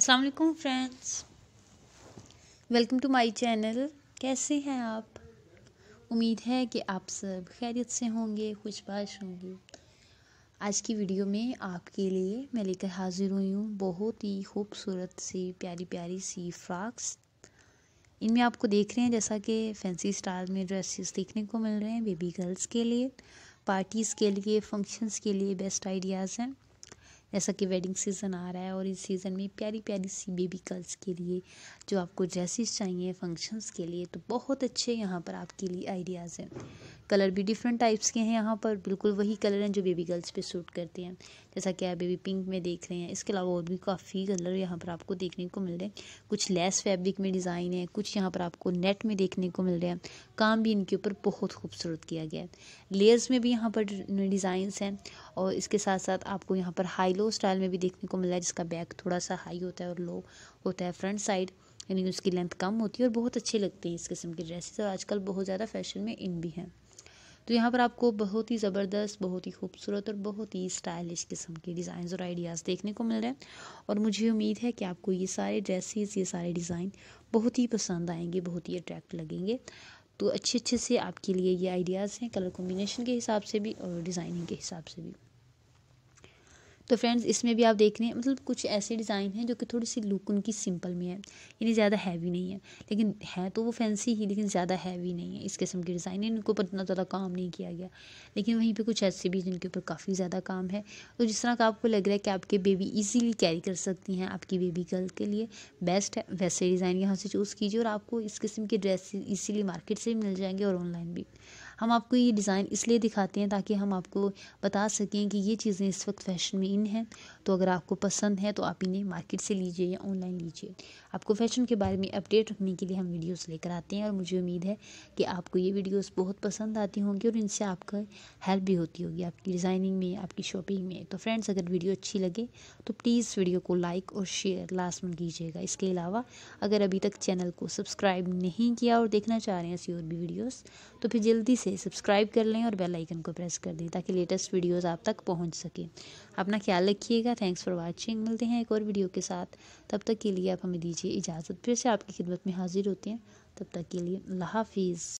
अस्सलाम वालेकुम friends welcome to my channel कैसे हैं आप उम्मीद है कि आप सब खैरियत से होंगे खुशबाश होंगे आज की वीडियो में आपके लिए मैं लेकर हाज़िर हुई हूँ बहुत ही खूबसूरत सी प्यारी प्यारी सी फ्राक्स इनमें आपको देख रहे हैं जैसा कि फैंसी स्टाइल में ड्रेसेस देखने को मिल रहे हैं बेबी गर्ल्स के लिए पार्टीज़ के लिए फंक्शंस के लिए बेस्ट आइडियाज़ हैं जैसा कि वेडिंग सीज़न आ रहा है और इस सीज़न में प्यारी प्यारी सी बेबी गर्ल्स के लिए जो आपको ड्रेसेस चाहिए फंक्शंस के लिए तो बहुत अच्छे यहाँ पर आपके लिए आइडियाज़ हैं कलर भी डिफरेंट टाइप्स के हैं यहाँ पर बिल्कुल वही कलर हैं जो बेबी गर्ल्स पे सूट करते हैं जैसा कि आप बेबी पिंक में देख रहे हैं इसके अलावा और भी काफ़ी कलर यहाँ पर आपको देखने को मिल रहे हैं कुछ लेस फैब्रिक में डिज़ाइन है कुछ यहाँ पर आपको नेट में देखने को मिल रहे हैं काम भी इनके ऊपर बहुत खूबसूरत किया गया है लेयर्स में भी यहाँ पर डिज़ाइंस हैं और इसके साथ साथ आपको यहाँ पर हाई लो स्टाइल में भी देखने को मिल रहा है जिसका बैक थोड़ा सा हाई होता है और लो होता है फ्रंट साइड यानी उसकी लेंथ कम होती है और बहुत अच्छे लगते हैं इस किस्म के ड्रेसेस और आजकल बहुत ज़्यादा फैशन में इन भी हैं तो यहाँ पर आपको बहुत ही ज़बरदस्त बहुत ही खूबसूरत और बहुत ही स्टाइलिश किस्म के डिज़ाइन और आइडियाज़ देखने को मिल रहे हैं और मुझे उम्मीद है कि आपको ये सारे ड्रेसेस ये सारे डिज़ाइन बहुत ही पसंद आएंगे बहुत ही अट्रैक्ट लगेंगे तो अच्छे अच्छे से आपके लिए ये आइडियाज़ हैं कलर कॉम्बिनेशन के हिसाब से भी और डिज़ाइनिंग के हिसाब से भी तो फ्रेंड्स इसमें भी आप देख रहे हैं मतलब कुछ ऐसे डिज़ाइन हैं जो कि थोड़ी सी लुक उनकी सिंपल में है यानी ज़्यादा हैवी नहीं है लेकिन है तो वो फैंसी ही लेकिन ज़्यादा हैवी नहीं है इस किस्म के डिज़ाइन है इनके ऊपर इतना ज़्यादा काम नहीं किया गया लेकिन वहीं पर कुछ ऐसे भी जिनके ऊपर काफ़ी ज़्यादा काम है तो जिस तरह का आपको लग रहा है कि आपके बेबी ईजिली कैरी कर सकती हैं आपकी बेबी गर्ल के लिए बेस्ट है वैसे डिज़ाइन यहाँ से चूज़ कीजिए और आपको इस किस्म के ड्रेस ईजीली मार्केट से भी मिल जाएंगे और ऑनलाइन भी हम आपको ये डिज़ाइन इसलिए दिखाते हैं ताकि हम आपको बता सकें कि ये चीज़ें इस वक्त फैशन में इन हैं तो अगर आपको पसंद है तो आप इन्हें मार्केट से लीजिए या ऑनलाइन लीजिए आपको फैशन के बारे में अपडेट रखने के लिए हम वीडियोस लेकर आते हैं और मुझे उम्मीद है कि आपको ये वीडियोस बहुत पसंद आती होंगी और इनसे आपका हेल्प भी होती होगी आपकी डिज़ाइनिंग में आपकी शॉपिंग में तो फ्रेंड्स अगर वीडियो अच्छी लगे तो प्लीज़ वीडियो को लाइक और शेयर लास्ट में कीजिएगा इसके अलावा अगर अभी तक चैनल को सब्सक्राइब नहीं किया और देखना चाह रहे हैं ऐसी और भी वीडियोज़ तो फिर जल्दी से इसे सब्सक्राइब कर लें और बेल आइकन को प्रेस कर दें ताकि लेटेस्ट वीडियोस आप तक पहुंच सके अपना ख्याल रखिएगा थैंक्स फॉर वाचिंग मिलते हैं एक और वीडियो के साथ तब तक के लिए आप हमें दीजिए इजाज़त फिर से आपकी खिदमत में हाजिर होते हैं तब तक के लिए अल्लाह हाफिज़